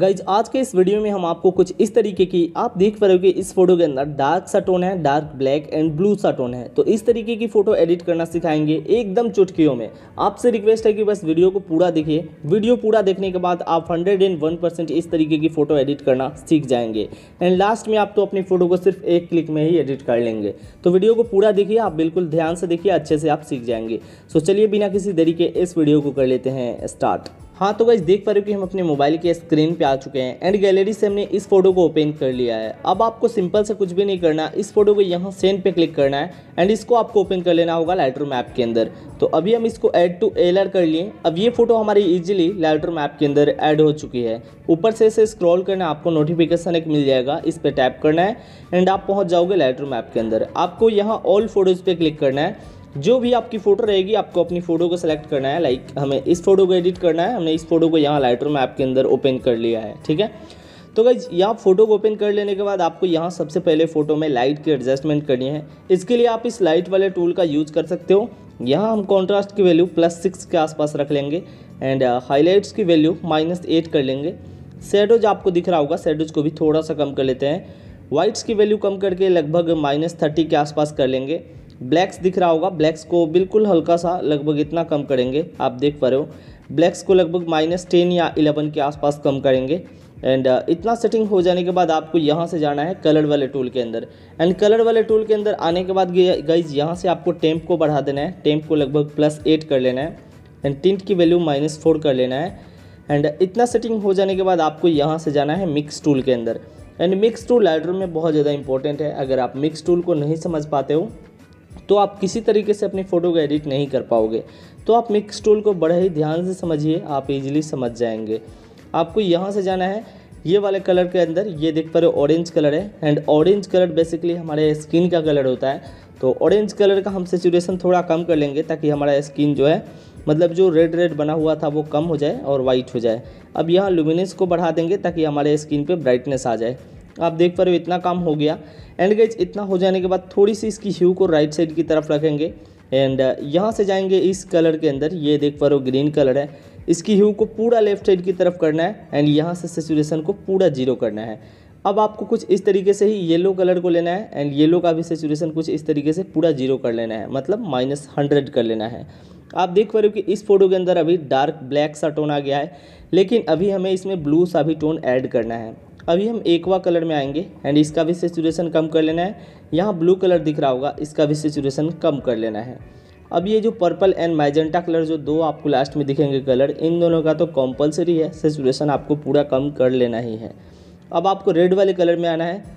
guys आज के इस वीडियो में हम आपको कुछ इस तरीके की आप देख पा रहे हो कि इस फोटो के अंदर डार्क सा टोन है डार्क ब्लैक एंड ब्लू सा टोन है तो इस तरीके की फोटो एडिट करना सिखाएंगे एकदम चुटकियों में आपसे रिक्वेस्ट है कि बस वीडियो को पूरा देखिए वीडियो पूरा देखने के बाद आप हंड्रेड एंड वन परसेंट इस तरीके की फोटो एडिट करना सीख जाएंगे एंड लास्ट में आप तो अपनी फोटो को सिर्फ एक क्लिक में ही एडिट कर लेंगे तो वीडियो को पूरा देखिए आप बिल्कुल ध्यान से देखिए अच्छे से आप सीख जाएंगे सो चलिए बिना किसी तरीके इस वीडियो को कर लेते हैं स्टार्ट हाँ तो गाइज देख पा रहे हो कि हम अपने मोबाइल के स्क्रीन पे आ चुके हैं एंड गैलरी से हमने इस फोटो को ओपन कर लिया है अब आपको सिंपल से कुछ भी नहीं करना इस फोटो को यहाँ सेंड पे क्लिक करना है एंड इसको आपको ओपन कर लेना होगा लाइटर मैप के अंदर तो अभी हम इसको ऐड टू एल कर लिए अब ये फोटो हमारी इजिली लाइटर मैप के अंदर ऐड हो चुकी है ऊपर से इसे स्क्रॉल करना आपको नोटिफिकेशन एक मिल जाएगा इस पर टैप करना है एंड आप पहुँच जाओगे लाइटर मैप के अंदर आपको यहाँ ऑल फोटोज़ पर क्लिक करना है जो भी आपकी फ़ोटो रहेगी आपको अपनी फ़ोटो को सेलेक्ट करना है लाइक हमें इस फोटो को एडिट करना है हमने इस फोटो को यहाँ लाइटर मैप के अंदर ओपन कर लिया है ठीक है तो गई यहाँ फोटो को ओपन कर लेने के बाद आपको यहाँ सबसे पहले फ़ोटो में लाइट की एडजस्टमेंट करनी है इसके लिए आप इस लाइट वाले टूल का यूज़ कर सकते हो यहाँ हम कॉन्ट्रास्ट की वैल्यू प्लस सिक्स के आसपास रख लेंगे एंड हाईलाइट्स uh, की वैल्यू माइनस एट कर लेंगे सैडोज आपको दिख रहा होगा सेडोज को भी थोड़ा सा कम कर लेते हैं वाइट्स की वैल्यू कम करके लगभग माइनस थर्टी के आसपास कर लेंगे ब्लैक्स दिख रहा होगा ब्लैक्स को बिल्कुल हल्का सा लगभग इतना कम करेंगे आप देख पा रहे हो ब्लैक्स को लगभग माइनस टेन या इलेवन के आसपास कम करेंगे एंड uh, इतना सेटिंग हो जाने के बाद आपको यहाँ से जाना है कलर वाले टूल के अंदर एंड कलर वाले टूल के अंदर आने के बाद गाइज यहाँ से आपको टेम्प को बढ़ा देना है टेम्प को लगभग प्लस एट कर लेना है एंड टिंट की वैल्यू माइनस फोर कर लेना है एंड uh, इतना सेटिंग हो जाने के बाद आपको यहाँ से जाना है मिक्स टूल के अंदर एंड मिक्स टूल लाइटर में बहुत ज़्यादा इंपॉर्टेंट है अगर आप मिक्स टूल को नहीं समझ पाते हो तो आप किसी तरीके से अपनी फ़ोटो को एडिट नहीं कर पाओगे तो आप मिक्स टूल को बड़े ही ध्यान से समझिए आप इजीली समझ जाएंगे आपको यहाँ से जाना है ये वाले कलर के अंदर ये देख पा रहे ऑरेंज कलर है एंड ऑरेंज कलर बेसिकली हमारे स्किन का कलर होता है तो ऑरेंज कलर का हम सेचुरेशन थोड़ा कम कर लेंगे ताकि हमारा स्किन जो है मतलब जो रेड रेड बना हुआ था वो कम हो जाए और वाइट हो जाए अब यहाँ लुमिनेंस को बढ़ा देंगे ताकि हमारे स्किन पे ब्राइटनेस आ जाए आप देख पा रहे हो इतना काम हो गया एंड गाइज इतना हो जाने के बाद थोड़ी सी इसकी ह्यू को राइट साइड की तरफ रखेंगे एंड uh, यहाँ से जाएंगे इस कलर के अंदर ये देख पा रहे हो ग्रीन कलर है इसकी ह्यू को पूरा लेफ्ट साइड की तरफ करना है एंड यहाँ से सेचुरेशन को पूरा जीरो करना है अब आपको कुछ इस तरीके से ही येलो कलर को लेना है एंड येलो का भी सेचुरेशन कुछ इस तरीके से पूरा जीरो कर लेना है मतलब माइनस हंड्रेड कर लेना है आप देख पा रहे हो कि इस फोटो के अंदर अभी डार्क ब्लैक सा टोन आ गया है लेकिन अभी हमें इसमें ब्लू सा भी टोन ऐड करना है अभी हम एकवा कलर में आएंगे एंड इसका भी सेचुरेशन कम कर लेना है यहाँ ब्लू कलर दिख रहा होगा इसका भी सेचुरेशन कम कर लेना है अब ये जो पर्पल एंड मैजेंटा कलर जो दो आपको लास्ट में दिखेंगे कलर इन दोनों का तो कॉम्पल्सरी है सेचुरेशन आपको पूरा कम कर लेना ही है अब आपको रेड वाले कलर में आना है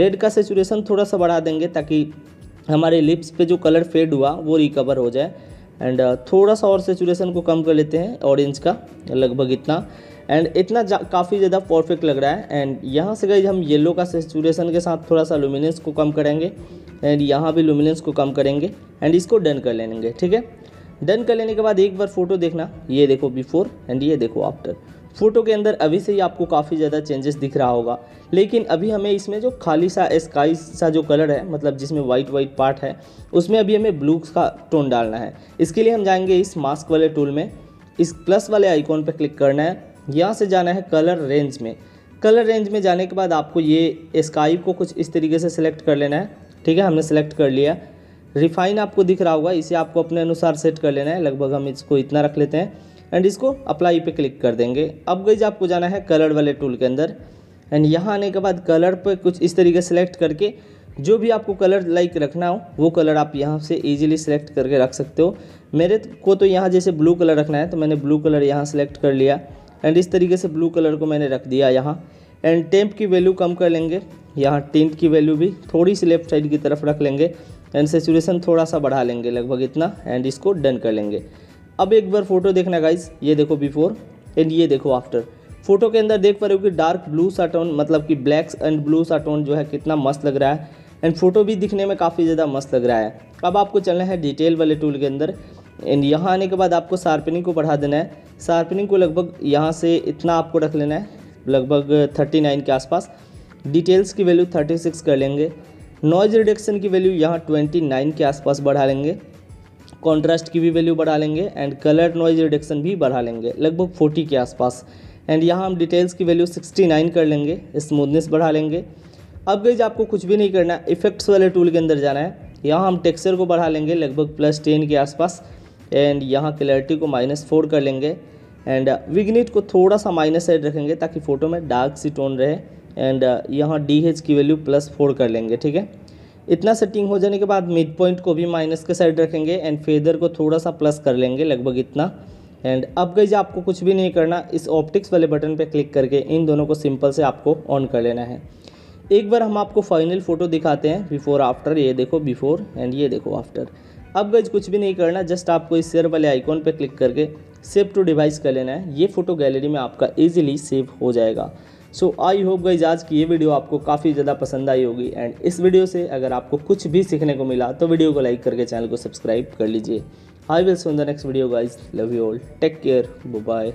रेड का सेचुरेशन थोड़ा सा बढ़ा देंगे ताकि हमारे लिप्स पे जो कलर फेड हुआ वो रिकवर हो जाए एंड थोड़ा सा और सेचुरेशन को कम कर लेते हैं ऑरेंज का लगभग इतना एंड इतना काफ़ी ज़्यादा परफेक्ट लग रहा है एंड यहाँ से गई हम येलो का सेचुरेशन के साथ थोड़ा सा लुमिनेंस को कम करेंगे एंड यहाँ भी लुमिनेंस को कम करेंगे एंड इसको डन कर लेंगे ठीक है डन कर लेने के बाद एक बार फ़ोटो देखना ये देखो बिफोर एंड ये देखो आफ्टर फ़ोटो के अंदर अभी से ही आपको काफ़ी ज़्यादा चेंजेस दिख रहा होगा लेकिन अभी हमें इसमें जो खाली सा स्काई सा जो कलर है मतलब जिसमें वाइट वाइट पार्ट है उसमें अभी हमें ब्लू का टोन डालना है इसके लिए हम जाएंगे इस मास्क वाले टूल में इस प्लस वाले आइकॉन पर क्लिक करना है यहाँ से जाना है कलर रेंज में कलर रेंज में जाने के बाद आपको ये स्काई को कुछ इस तरीके से सिलेक्ट कर लेना है ठीक है हमने सेलेक्ट कर लिया रिफाइन आपको दिख रहा होगा इसे आपको अपने अनुसार सेट कर लेना है लगभग हम इसको इतना रख लेते हैं एंड इसको अप्लाई पे क्लिक कर देंगे अब गई आपको जाना है कलर वाले टूल के अंदर एंड यहाँ आने के बाद कलर पर कुछ इस तरीके सेलेक्ट करके जो भी आपको कलर लाइक रखना हो वो कलर आप यहाँ से इजीली सेलेक्ट करके रख सकते हो मेरे को तो यहाँ जैसे ब्लू कलर रखना है तो मैंने ब्लू कलर यहाँ सेलेक्ट कर लिया एंड इस तरीके से ब्लू कलर को मैंने रख दिया यहाँ एंड टेम्प की वैल्यू कम कर लेंगे यहाँ टेंट की वैल्यू भी थोड़ी सी लेफ्ट साइड की तरफ रख लेंगे एंड सेचुरेशन थोड़ा सा बढ़ा लेंगे लगभग इतना एंड इसको डन कर लेंगे अब एक बार फोटो देखना गाइज ये देखो बिफोर एंड ये देखो आफ्टर फोटो के अंदर देख पा रहे हो कि डार्क ब्लू सा टोन मतलब कि ब्लैक्स एंड ब्लू सा टोन जो है कितना मस्त लग रहा है एंड फोटो भी दिखने में काफ़ी ज़्यादा मस्त लग रहा है अब आपको चलना है डिटेल वाले टूल के अंदर एंड यहाँ आने के बाद आपको शार्पनिंग को बढ़ा देना है शार्पनिंग को लगभग यहाँ से इतना आपको रख लेना है लगभग थर्टी नाइन के आसपास डिटेल्स की वैल्यू थर्टी सिक्स कर लेंगे नॉइज रिडक्शन की वैल्यू यहाँ ट्वेंटी नाइन के आसपास बढ़ा लेंगे कॉन्ट्रास्ट की भी वैल्यू बढ़ा लेंगे एंड कलर नॉइज रिडक्शन भी बढ़ा लेंगे लगभग फोर्टी के आसपास एंड यहाँ हम डिटेल्स की वैल्यू सिक्सटी नाइन कर लेंगे स्मूदनेस बढ़ा लेंगे अब गई आपको कुछ भी नहीं करना है इफेक्ट्स वाले टूल के अंदर जाना है यहाँ हम टेक्सचर को बढ़ा लेंगे लगभग प्लस टेन के आसपास एंड यहाँ क्लैरिटी को माइनस फोर कर लेंगे एंड विग्नेट uh, को थोड़ा सा माइनस साइड रखेंगे ताकि फ़ोटो में डार्क सी टोन रहे एंड uh, यहाँ डी एच की वैल्यू प्लस फोर कर लेंगे ठीक है इतना सेटिंग हो जाने के बाद मिड पॉइंट को भी माइनस के साइड रखेंगे एंड फेदर को थोड़ा सा प्लस कर लेंगे लगभग इतना एंड अब गई आपको कुछ भी नहीं करना इस ऑप्टिक्स वाले बटन पर क्लिक करके इन दोनों को सिंपल से आपको ऑन कर लेना है एक बार हम आपको फाइनल फ़ोटो दिखाते हैं बिफ़ोर आफ्टर ये देखो बिफ़ोर एंड ये देखो आफ्टर अब गज कुछ भी नहीं करना जस्ट आपको इस शेयर वाले आइकॉन पर क्लिक करके सेव टू डिवाइस कर लेना है ये फ़ोटो गैलरी में आपका ईजिली सेव हो जाएगा सो आई होप गई आज की ये वीडियो आपको काफ़ी ज़्यादा पसंद आई होगी एंड इस वीडियो से अगर आपको कुछ भी सीखने को मिला तो वीडियो को लाइक करके चैनल को सब्सक्राइब कर लीजिए I will see in the next video guys love you all take care bye